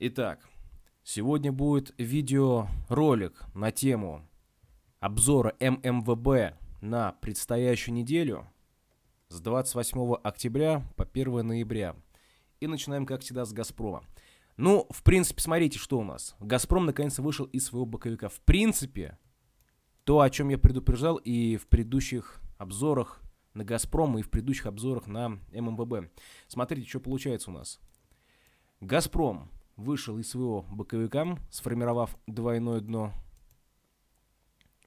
Итак, сегодня будет видеоролик на тему обзора ММВБ на предстоящую неделю с 28 октября по 1 ноября. И начинаем, как всегда, с «Газпрома». Ну, в принципе, смотрите, что у нас. «Газпром» наконец то вышел из своего боковика. В принципе, то, о чем я предупреждал и в предыдущих обзорах на «Газпром» и в предыдущих обзорах на ММВБ. Смотрите, что получается у нас. «Газпром» вышел из своего боковика, сформировав двойное дно.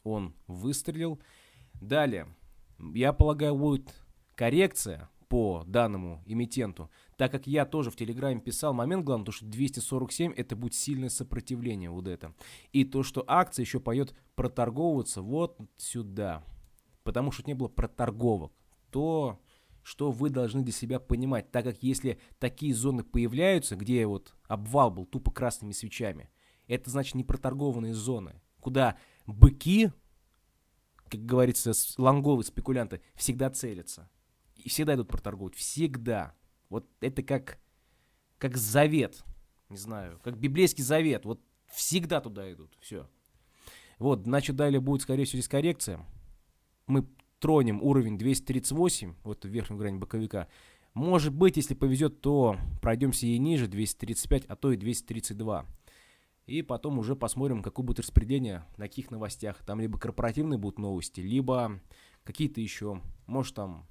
Он выстрелил. Далее, я полагаю, будет коррекция по данному эмитенту, так как я тоже в Телеграме писал момент, главное, то, что 247 это будет сильное сопротивление вот это. И то, что акция еще поет проторговываться вот сюда, потому что не было проторговок, то что вы должны для себя понимать, так как если такие зоны появляются, где вот обвал был тупо красными свечами, это значит не проторгованные зоны, куда быки, как говорится, лонговые спекулянты, всегда целятся. И всегда идут проторговать, всегда. Вот это как, как завет, не знаю, как библейский завет, вот всегда туда идут, все. Вот, значит, далее будет, скорее всего, здесь коррекция. Мы тронем уровень 238, вот в верхнюю грань боковика, может быть, если повезет, то пройдемся и ниже, 235, а то и 232. И потом уже посмотрим, какое будет распределение, на каких новостях. Там либо корпоративные будут новости, либо какие-то еще, может там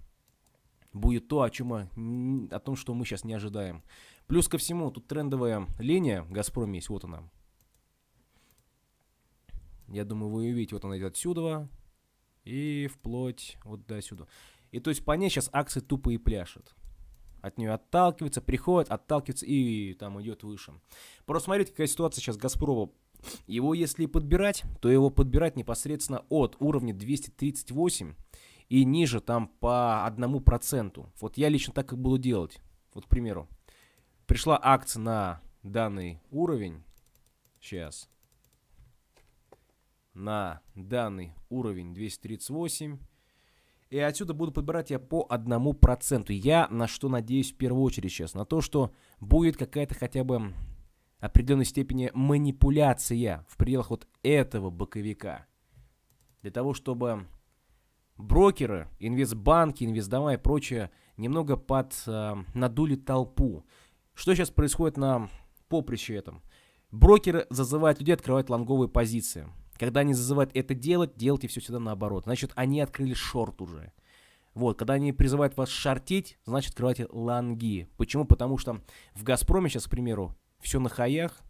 будет то, о чем мы, о том, что мы сейчас не ожидаем. Плюс ко всему, тут трендовая линия Газпром есть, вот она. Я думаю, вы ее видите, вот она идет отсюда, и вплоть вот до сюда. И то есть по ней сейчас акции тупо и пляшет. От нее отталкивается, приходит, отталкивается и там идет выше. Просто смотрите, какая ситуация сейчас Газпрома. Его если подбирать, то его подбирать непосредственно от уровня 238 и ниже там по одному проценту. Вот я лично так и буду делать. Вот, к примеру, пришла акция на данный уровень. Сейчас на данный уровень 238. И отсюда буду подбирать я по одному проценту. Я на что надеюсь в первую очередь сейчас? На то, что будет какая-то хотя бы определенной степени манипуляция в пределах вот этого боковика. Для того, чтобы брокеры, инвестбанки, инвестдома и прочее немного под э, надули толпу. Что сейчас происходит на поприще этом? Брокеры зазывают людей открывать лонговые позиции. Когда они зазывают это делать, делайте все всегда наоборот. Значит, они открыли шорт уже. Вот, когда они призывают вас шортить, значит, открывайте лонги. Почему? Потому что в «Газпроме» сейчас, к примеру, все на хаях,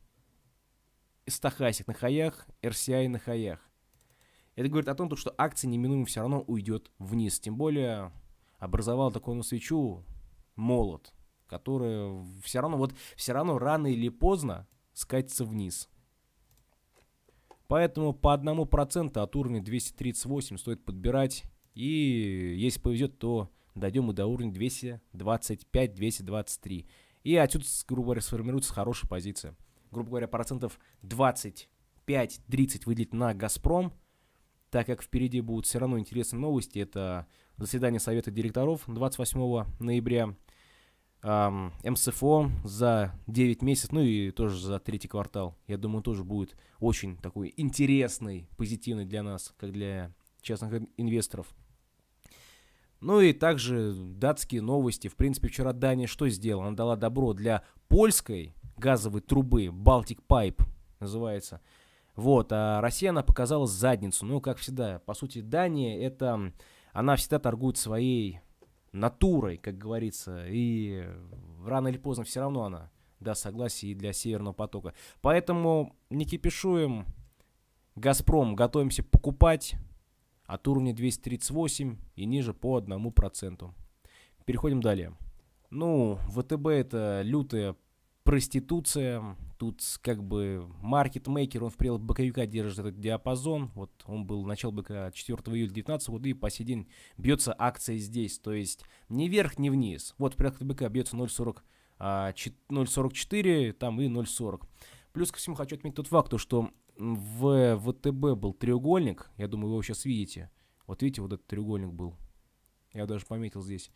стахасик на хаях, RCI на хаях. Это говорит о том, что акция неминуемо все равно уйдет вниз. Тем более образовал такую на свечу молот, который все равно, вот все равно рано или поздно скатится вниз. Поэтому по 1% от уровня 238 стоит подбирать. И если повезет, то дойдем мы до уровня 225-223. И отсюда, грубо говоря, сформируется хорошая позиция. Грубо говоря, процентов 25-30 выделить на «Газпром», так как впереди будут все равно интересные новости. Это заседание Совета директоров 28 ноября – эм, МСФО за 9 месяцев, ну и тоже за третий квартал, я думаю, тоже будет очень такой интересный, позитивный для нас, как для частных инвесторов. Ну и также датские новости. В принципе, вчера Дания что сделала? Она дала добро для польской газовой трубы Baltic Pipe, называется. Вот, а Россия, она показала задницу. Ну, как всегда, по сути, Дания, это... Она всегда торгует своей натурой, как говорится, и рано или поздно все равно она даст согласие и для Северного потока. Поэтому не кипишуем. Газпром готовимся покупать от уровня 238 и ниже по одному проценту. Переходим далее. Ну, ВТБ это лютая проституция, Тут как бы маркетмейкер, он в пределах боковика держит этот диапазон. Вот он был начал БК 4 июля 2019 года и по сей день бьется акция здесь. То есть ни вверх, ни вниз. Вот в пределах БК бьется 0,44, а, там и 0,40. Плюс ко всему хочу отметить тот факт, что в ВТБ был треугольник. Я думаю, вы его сейчас видите. Вот видите, вот этот треугольник был. Я даже пометил здесь.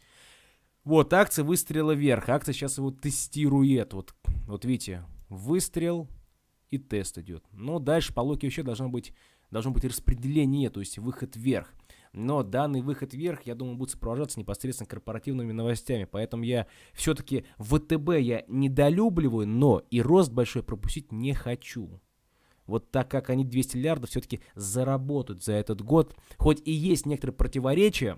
Вот, акция выстрела вверх. Акция сейчас его тестирует. Вот, вот видите, выстрел и тест идет. Но дальше по логике вообще должно быть, должно быть распределение, то есть выход вверх. Но данный выход вверх, я думаю, будет сопровождаться непосредственно корпоративными новостями. Поэтому я все-таки ВТБ я недолюбливаю, но и рост большой пропустить не хочу. Вот так как они 200 миллиардов все-таки заработают за этот год. Хоть и есть некоторые противоречия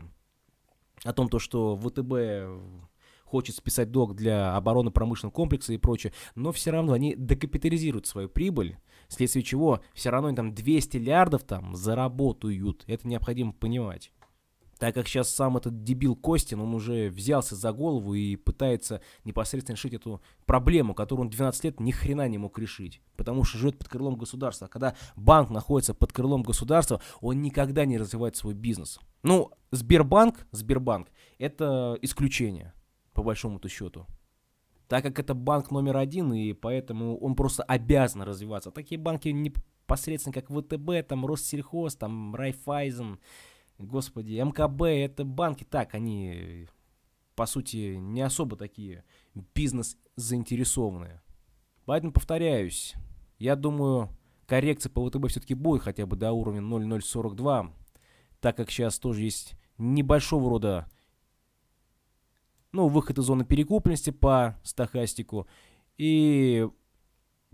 о том, то, что ВТБ хочет списать долг для обороны промышленного комплекса и прочее, но все равно они декапитализируют свою прибыль, вследствие чего все равно они там 200 миллиардов там заработают. Это необходимо понимать. Так как сейчас сам этот дебил Костин, он уже взялся за голову и пытается непосредственно решить эту проблему, которую он 12 лет ни хрена не мог решить, потому что живет под крылом государства. когда банк находится под крылом государства, он никогда не развивает свой бизнес. Ну, Сбербанк, Сбербанк, это исключение по большому-то счету. Так как это банк номер один, и поэтому он просто обязан развиваться. Такие банки непосредственно, как ВТБ, там Россельхоз, там Райфайзен, господи, МКБ, это банки, так, они, по сути, не особо такие бизнес заинтересованные. Поэтому повторяюсь, я думаю, коррекция по ВТБ все-таки будет хотя бы до уровня 0,042, так как сейчас тоже есть небольшого рода ну, выход из зоны перекупленности по стохастику и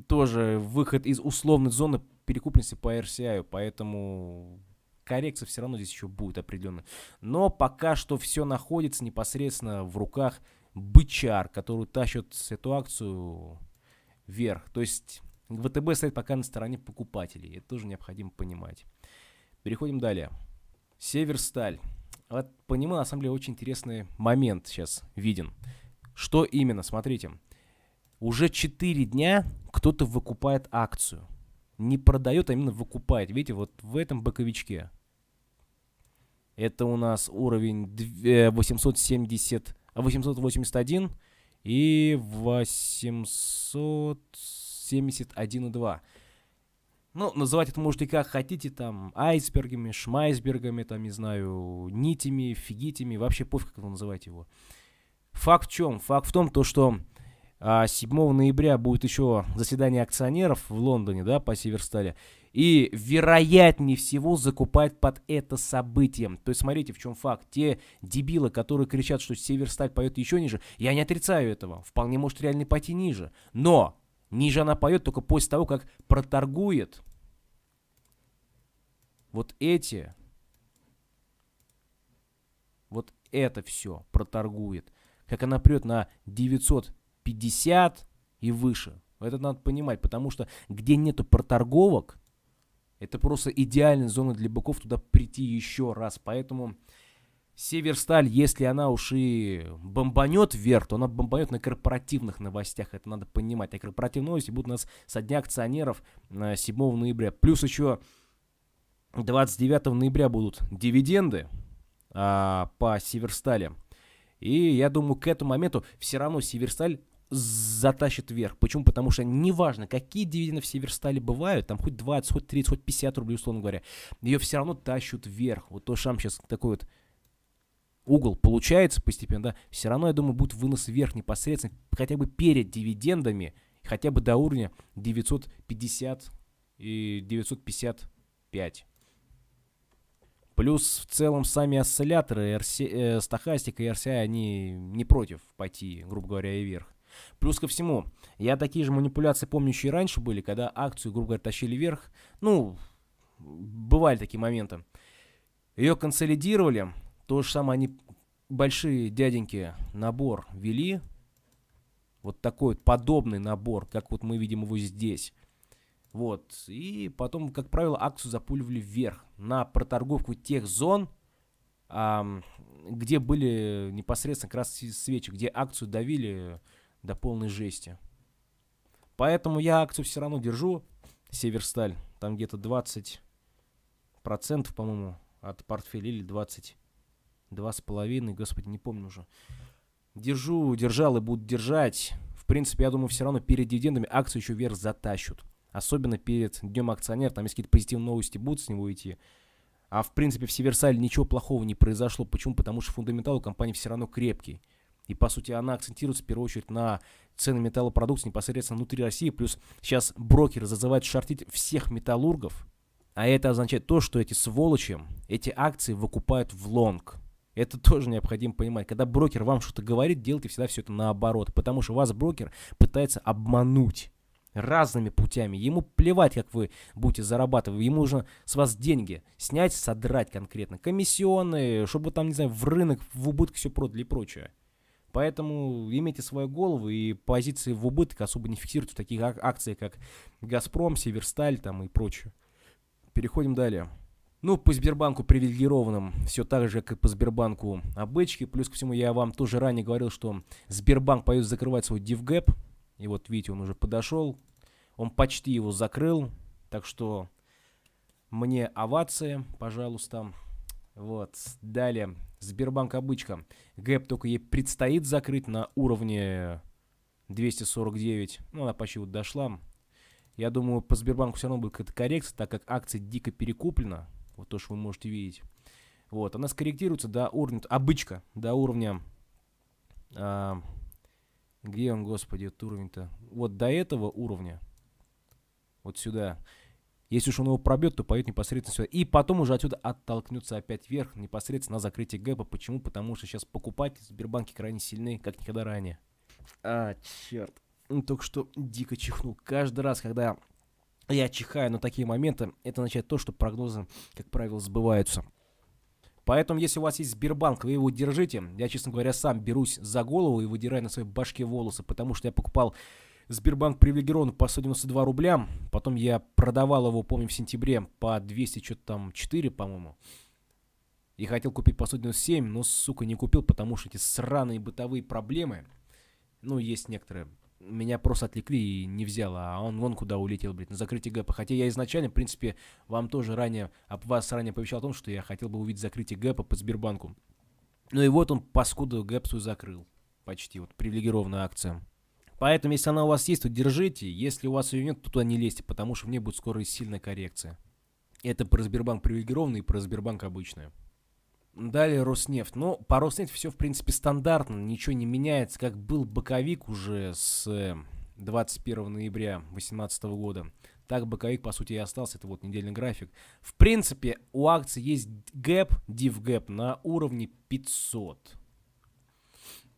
тоже выход из условной зоны перекупленности по RCI, поэтому коррекция все равно здесь еще будет определенно. Но пока что все находится непосредственно в руках бычар, который тащит эту акцию вверх. То есть ВТБ стоит пока на стороне покупателей. Это тоже необходимо понимать. Переходим далее. Северсталь. Вот по на самом деле, очень интересный момент сейчас виден. Что именно? Смотрите. Уже 4 дня кто-то выкупает акцию. Не продает, а именно выкупает. Видите, вот в этом боковичке. Это у нас уровень 870, 881 э, и 871,2. Ну, называть это можете как хотите, там, айсбергами, шмайсбергами, там, не знаю, нитями, фигитями, вообще пофиг, как вы называете его. Факт в чем? Факт в том, то, что 7 а, ноября будет еще заседание акционеров в Лондоне, да, по Северстале. И вероятнее всего закупать под это событие. То есть смотрите, в чем факт. Те дебилы, которые кричат, что Северсталь поет еще ниже, я не отрицаю этого. Вполне может реально пойти ниже. Но Ниже она поет только после того, как проторгует вот эти, вот это все проторгует. Как она прет на 950 и выше. Это надо понимать, потому что где нету проторговок, это просто идеальная зона для быков туда прийти еще раз. Поэтому Северсталь, если она уж и бомбанет вверх, то она бомбанет на корпоративных новостях. Это надо понимать. А корпоративные новости будут у нас со дня акционеров 7 э, ноября. Плюс еще 29 ноября будут дивиденды а, по Северстали. И я думаю, к этому моменту все равно Северсталь затащит вверх. Почему? Потому что неважно, какие дивиденды в Северстале бывают, там хоть 20, хоть 30, хоть 50 рублей, условно говоря, ее все равно тащут вверх. Вот то, что сейчас такой вот угол получается постепенно, да, все равно, я думаю, будет вынос вверх непосредственно, хотя бы перед дивидендами, хотя бы до уровня 950 и 955. Плюс в целом сами осцилляторы, RC, э, стахастика и RCI, они не против пойти, грубо говоря, и вверх. Плюс ко всему, я такие же манипуляции помню еще и раньше были, когда акцию, грубо говоря, тащили вверх. Ну, бывали такие моменты. Ее консолидировали, то же самое они большие дяденьки набор вели. Вот такой вот подобный набор, как вот мы видим его здесь. Вот. И потом, как правило, акцию запуливали вверх на проторговку тех зон, где были непосредственно красные свечи, где акцию давили до полной жести. Поэтому я акцию все равно держу. Северсталь. Там где-то 20% процентов, по-моему, от портфеля или 20 два с половиной, господи, не помню уже. Держу, держал и буду держать. В принципе, я думаю, все равно перед дивидендами акцию еще вверх затащут. Особенно перед Днем акционер, там есть какие-то позитивные новости, будут с него идти. А в принципе в Северсале ничего плохого не произошло. Почему? Потому что фундаментал у компании все равно крепкий. И, по сути, она акцентируется в первую очередь на цены металлопродукции непосредственно внутри России. Плюс сейчас брокеры зазывают шортить всех металлургов. А это означает то, что эти сволочи, эти акции выкупают в лонг. Это тоже необходимо понимать. Когда брокер вам что-то говорит, делайте всегда все это наоборот, потому что вас брокер пытается обмануть разными путями. Ему плевать, как вы будете зарабатывать. Ему нужно с вас деньги снять, содрать конкретно. Комиссионные, чтобы там, не знаю, в рынок, в убыток все продали и прочее. Поэтому имейте свою голову и позиции в убыток особо не фиксируйте в таких акциях, как «Газпром», «Северсталь» там и прочее. Переходим далее. Ну, по Сбербанку привилегированным все так же, как и по Сбербанку обычки. Плюс ко всему, я вам тоже ранее говорил, что Сбербанк поедет закрывать свой дивгэп. И вот, видите, он уже подошел. Он почти его закрыл. Так что мне овации, пожалуйста. Вот. Далее. Сбербанк обычка. Гэп только ей предстоит закрыть на уровне 249. Ну, она почти вот дошла. Я думаю, по Сбербанку все равно будет какая-то коррекция, так как акция дико перекуплена. Вот то, что вы можете видеть. Вот, она скорректируется до уровня, обычка, до уровня, а, где он, господи, этот уровень-то? Вот до этого уровня, вот сюда. Если уж он его пробьет, то пойдет непосредственно сюда. И потом уже отсюда оттолкнется опять вверх, непосредственно на закрытие гэпа. Почему? Потому что сейчас покупать Сбербанки крайне сильны, как никогда ранее. А, черт. Ну, только что дико чихнул. Каждый раз, когда я чихаю на такие моменты. Это означает то, что прогнозы, как правило, сбываются. Поэтому, если у вас есть Сбербанк, вы его держите. Я, честно говоря, сам берусь за голову и выдираю на своей башке волосы, потому что я покупал Сбербанк привилегирован по 192 рубля. Потом я продавал его, помню, в сентябре по 200, что-то там 4, по-моему. И хотел купить по 197, но, сука, не купил, потому что эти сраные бытовые проблемы, ну, есть некоторые меня просто отвлекли и не взяло, а он вон куда улетел, блядь, на закрытие гэпа. Хотя я изначально, в принципе, вам тоже ранее, об вас ранее повещал о том, что я хотел бы увидеть закрытие гэпа под Сбербанку. Ну и вот он, паскуду, гэп свой закрыл. Почти, вот, привилегированная акция. Поэтому, если она у вас есть, то держите. Если у вас ее нет, то туда не лезьте, потому что в ней будет скоро сильная коррекция. Это про Сбербанк привилегированный и про Сбербанк обычная. Далее Роснефть. Но ну, по Роснефти все, в принципе, стандартно, ничего не меняется, как был боковик уже с 21 э, ноября 2018 года. Так боковик, по сути, и остался. Это вот недельный график. В принципе, у акции есть гэп, див гэп на уровне 500.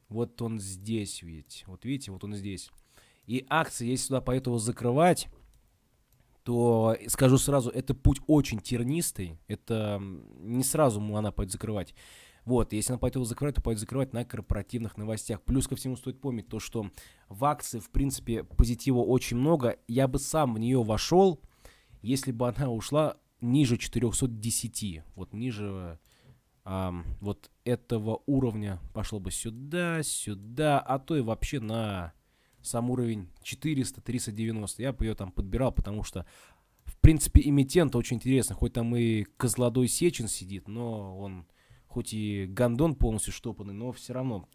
Вот он здесь, видите. Вот видите, вот он здесь. И акции, если сюда по поэтому закрывать, то э, скажу сразу, это путь очень тернистый, это не сразу она пойдет закрывать. Вот, если она пойдет закрывать, то пойдет закрывать на корпоративных новостях. Плюс ко всему стоит помнить то, что в акции, в принципе, позитива очень много. Я бы сам в нее вошел, если бы она ушла ниже 410, вот ниже а, вот этого уровня пошла бы сюда, сюда, а то и вообще на сам уровень 400, 390. Я бы ее там подбирал, потому что, в принципе, имитент очень интересный Хоть там и Козлодой Сечин сидит, но он хоть и гондон полностью штопанный, но все равно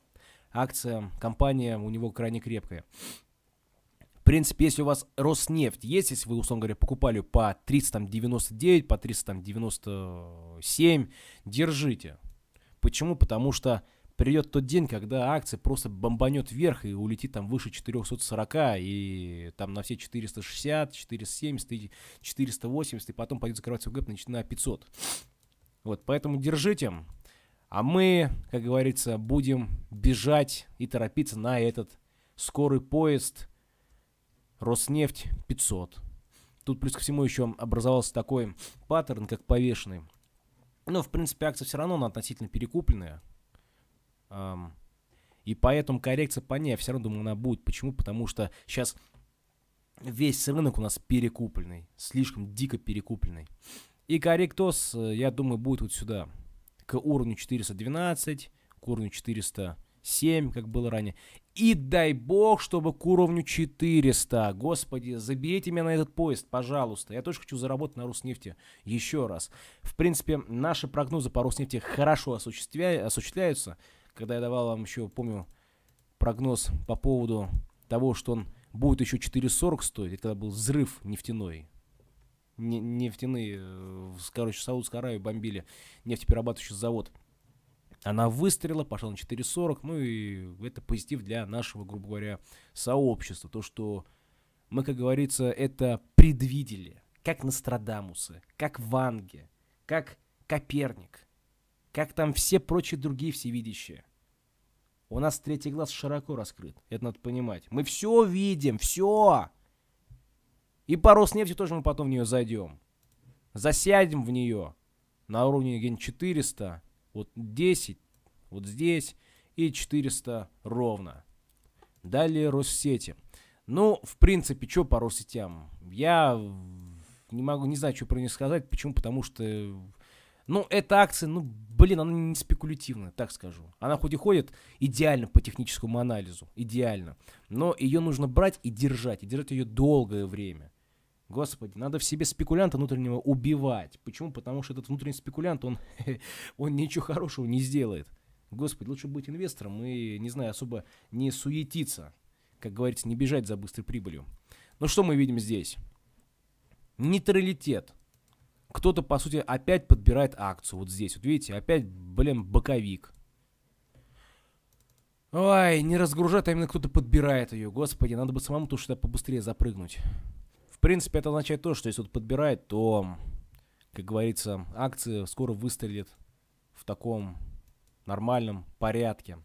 акция, компания у него крайне крепкая. В принципе, если у вас Роснефть есть, если вы, условно говоря, покупали по 399, по 397, держите. Почему? Потому что придет тот день, когда акция просто бомбанет вверх и улетит там выше 440 и там на все 460, 470 и 480, и потом пойдет закрывать свой гэп на 500. Вот, поэтому держите. А мы, как говорится, будем бежать и торопиться на этот скорый поезд Роснефть 500. Тут плюс ко всему еще образовался такой паттерн, как повешенный. Но, в принципе, акция все равно она относительно перекупленная. И поэтому коррекция по ней, я все равно думаю, она будет. Почему? Потому что сейчас весь рынок у нас перекупленный, слишком дико перекупленный. И корректос, э, я думаю, будет вот сюда, к уровню 412, к уровню 407, как было ранее. И дай бог, чтобы к уровню 400. Господи, заберите меня на этот поезд, пожалуйста. Я тоже хочу заработать на Роснефти еще раз. В принципе, наши прогнозы по Роснефти хорошо осуществля... осуществляются когда я давал вам еще, помню, прогноз по поводу того, что он будет еще 4.40 стоить, это был взрыв нефтяной. Нефтяные, э, короче, Саудскую Аравию бомбили нефтеперерабатывающий завод. Она выстрела, пошла на 4.40, ну и это позитив для нашего, грубо говоря, сообщества. То, что мы, как говорится, это предвидели, как Нострадамусы, как Ванги, как Коперник как там все прочие другие всевидящие. У нас третий глаз широко раскрыт, это надо понимать. Мы все видим, все. И по Роснефти тоже мы потом в нее зайдем. Засядем в нее на уровне ген 400, вот 10, вот здесь и 400 ровно. Далее Россети. Ну, в принципе, что по Россетям? Я не могу, не знаю, что про них сказать. Почему? Потому что ну, эта акция, ну, блин, она не спекулятивная, так скажу. Она хоть и ходит идеально по техническому анализу, идеально, но ее нужно брать и держать, и держать ее долгое время. Господи, надо в себе спекулянта внутреннего убивать. Почему? Потому что этот внутренний спекулянт, он, он ничего хорошего не сделает. Господи, лучше быть инвестором и, не знаю, особо не суетиться. Как говорится, не бежать за быстрой прибылью. Но ну, что мы видим здесь? Нейтралитет кто-то, по сути, опять подбирает акцию вот здесь. Вот видите, опять, блин, боковик. Ой, не разгружает, а именно кто-то подбирает ее. Господи, надо бы самому туда побыстрее запрыгнуть. В принципе, это означает то, что если вот подбирает, то, как говорится, акции скоро выстрелит в таком нормальном порядке.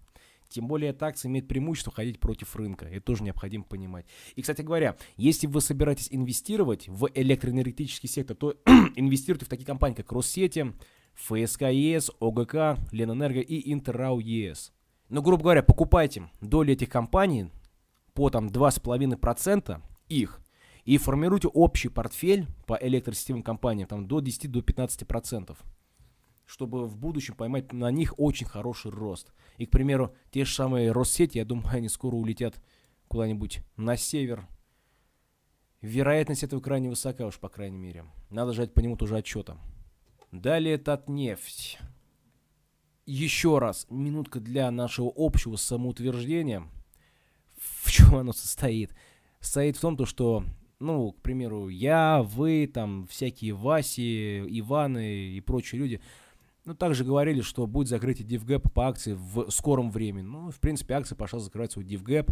Тем более эта акция имеет преимущество ходить против рынка. Это тоже необходимо понимать. И, кстати говоря, если вы собираетесь инвестировать в электроэнергетический сектор, то инвестируйте в такие компании, как Россети, ФСК ЕС, ОГК, Ленэнерго и Интеррау ЕС. Но, грубо говоря, покупайте доли этих компаний по там 2,5% их и формируйте общий портфель по электросистемным компаниям там, до 10-15%. До чтобы в будущем поймать на них очень хороший рост. И, к примеру, те же самые Россети, я думаю, они скоро улетят куда-нибудь на север. Вероятность этого крайне высока уж, по крайней мере. Надо ждать по нему тоже отчета. Далее Татнефть. Еще раз, минутка для нашего общего самоутверждения. В чем оно состоит? Состоит в том, то, что ну, к примеру, я, вы, там, всякие Васи, Иваны и прочие люди, ну, также говорили, что будет закрытие дивгэпа по акции в скором времени. Ну, в принципе, акция пошла закрывать свой дивгэп.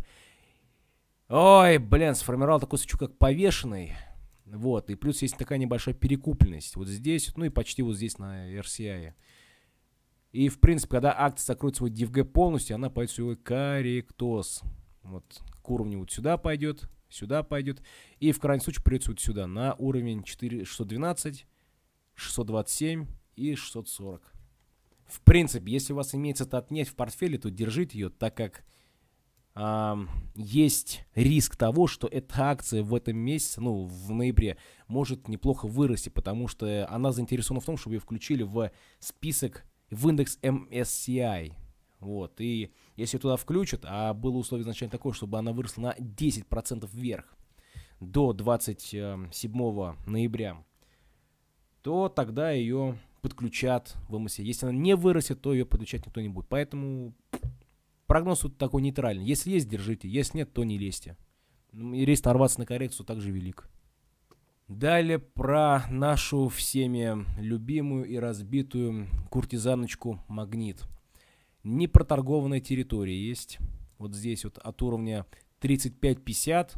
Ой, блин, сформировал такой сучок, как повешенный. Вот, и плюс есть такая небольшая перекупленность вот здесь, ну и почти вот здесь на RCI. И, в принципе, когда акция закроет свой DFG полностью, она пойдет свой корректоз. Вот к уровню вот сюда пойдет, сюда пойдет. И в крайнем случае придется вот сюда, на уровень 4, 612, 627, и 640. В принципе, если у вас имеется татнефть в портфеле, то держите ее, так как э, есть риск того, что эта акция в этом месяце, ну, в ноябре, может неплохо вырасти, потому что она заинтересована в том, чтобы ее включили в список, в индекс MSCI. Вот, и если туда включат, а было условие изначально такое, чтобы она выросла на 10% вверх до 27 ноября, то тогда ее подключат в МС. Если она не вырастет, то ее подключать никто не будет. Поэтому прогноз вот такой нейтральный. Если есть, держите. Если нет, то не лезьте. Ну, и риск нарваться на коррекцию также велик. Далее про нашу всеми любимую и разбитую куртизаночку «Магнит». Непроторгованная территория есть. Вот здесь вот от уровня 35-50,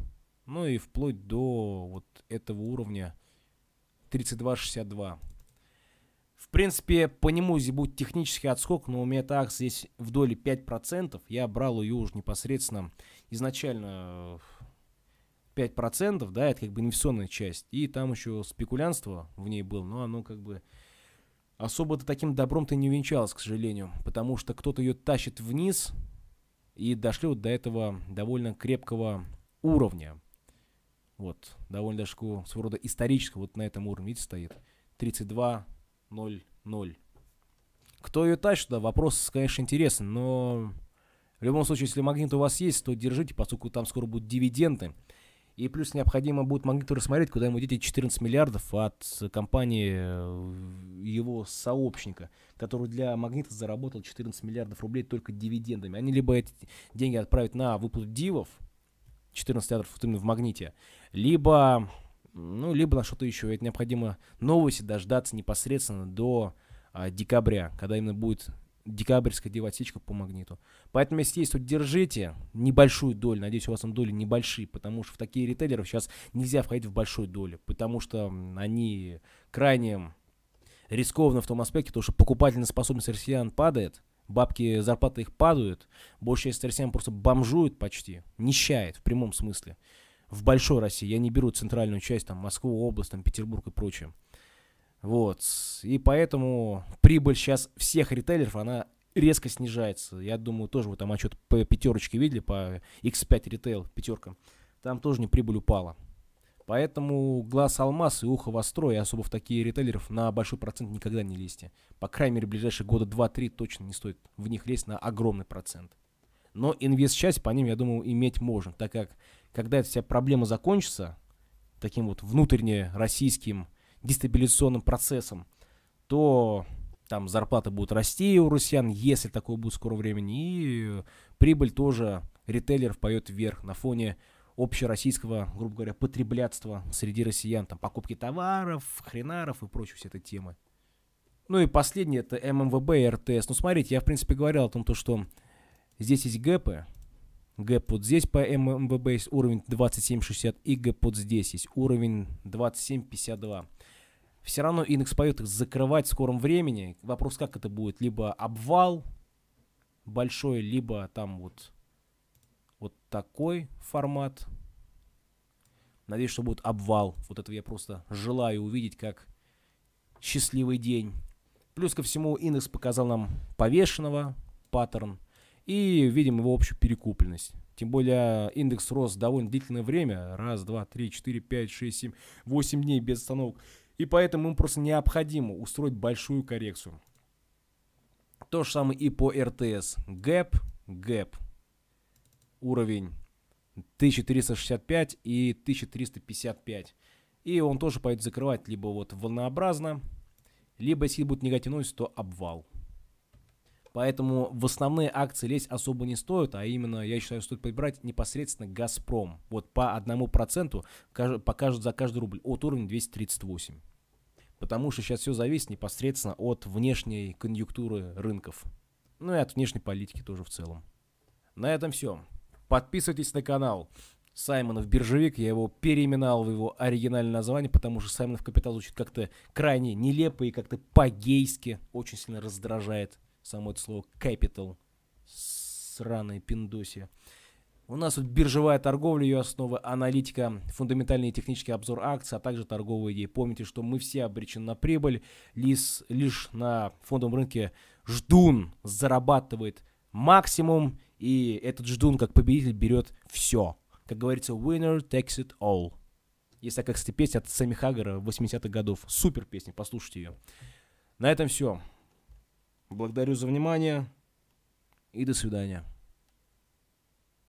ну и вплоть до вот этого уровня 32-62 принципе, по нему здесь будет технический отскок, но у меня так здесь в доле 5%. Я брал ее уже непосредственно изначально 5%, э, да, это как бы инвестиционная часть. И там еще спекулянство в ней было, но оно как бы особо-то таким добром-то не увенчалось, к сожалению. Потому что кто-то ее тащит вниз и дошли вот до этого довольно крепкого уровня. Вот, довольно даже своего рода исторического, вот на этом уровне, видите, стоит. 32 0-0. Кто ее тащит, да, вопрос, конечно, интересный, но в любом случае, если магнит у вас есть, то держите, поскольку там скоро будут дивиденды. И плюс необходимо будет магниту рассмотреть, куда ему деть эти 14 миллиардов от компании э, его сообщника, который для магнита заработал 14 миллиардов рублей только дивидендами. Они либо эти деньги отправят на выплату дивов, 14 миллиардов вот именно в магните, либо ну, либо на что-то еще. Это необходимо новости дождаться непосредственно до а, декабря, когда именно будет декабрьская девотечка по магниту. Поэтому, если есть, то держите небольшую долю. Надеюсь, у вас там доли небольшие, потому что в такие ритейлеры сейчас нельзя входить в большой долю, потому что они крайне рискованно в том аспекте, потому что покупательная способность россиян падает, бабки, зарплаты их падают, большая часть россиян просто бомжует почти, нищает в прямом смысле в большой России. Я не беру центральную часть, там, Москву, область, там, Петербург и прочее. Вот. И поэтому прибыль сейчас всех ритейлеров, она резко снижается. Я думаю, тоже вы там отчет по пятерочке видели, по X5 ритейл, пятерка Там тоже не прибыль упала. Поэтому глаз алмаз и ухо востро, и особо в такие ритейлеров на большой процент никогда не лезьте. По крайней мере, ближайшие года 2-3 точно не стоит в них лезть на огромный процент. Но инвест-часть по ним, я думаю, иметь можно, так как когда эта вся проблема закончится, таким вот внутренне российским дестабилизационным процессом, то там зарплаты будут расти у россиян, если такое будет в скором времени, и э, прибыль тоже ритейлеров поет вверх на фоне общероссийского, грубо говоря, потреблятства среди россиян, там покупки товаров, хренаров и прочей всей этой темы. Ну и последнее, это ММВБ и РТС. Ну смотрите, я в принципе говорил о том, то, что здесь есть гэпы, гэп вот здесь по ММВБ есть уровень 27.60 и гэп вот здесь есть уровень 27.52. Все равно индекс пойдет их закрывать в скором времени. Вопрос, как это будет? Либо обвал большой, либо там вот, вот такой формат. Надеюсь, что будет обвал. Вот этого я просто желаю увидеть как счастливый день. Плюс ко всему индекс показал нам повешенного паттерн и видим его общую перекупленность. Тем более индекс рос довольно длительное время. Раз, два, три, четыре, пять, шесть, семь, восемь дней без остановок. И поэтому им просто необходимо устроить большую коррекцию. То же самое и по РТС. Гэп, гэп. Уровень 1365 и 1355. И он тоже пойдет закрывать либо вот волнообразно, либо если будет негативность, то обвал. Поэтому в основные акции лезть особо не стоит, а именно, я считаю, стоит подбирать непосредственно «Газпром». Вот по одному проценту покажут за каждый рубль от уровня 238. Потому что сейчас все зависит непосредственно от внешней конъюнктуры рынков. Ну и от внешней политики тоже в целом. На этом все. Подписывайтесь на канал. Саймонов Биржевик, я его переименовал в его оригинальное название, потому что Саймонов Капитал звучит как-то крайне нелепо и как-то по-гейски очень сильно раздражает само это слово capital, сраные пиндоси. У нас тут биржевая торговля, ее основы, аналитика, фундаментальный и технический обзор акций, а также торговые идеи. Помните, что мы все обречены на прибыль, лишь, лишь на фондовом рынке ждун зарабатывает максимум, и этот ждун как победитель берет все. Как говорится, winner takes it all. Есть такая, кстати, песня от Сэмми Хаггера 80-х годов. Супер песня, послушайте ее. На этом все. Благодарю за внимание и до свидания.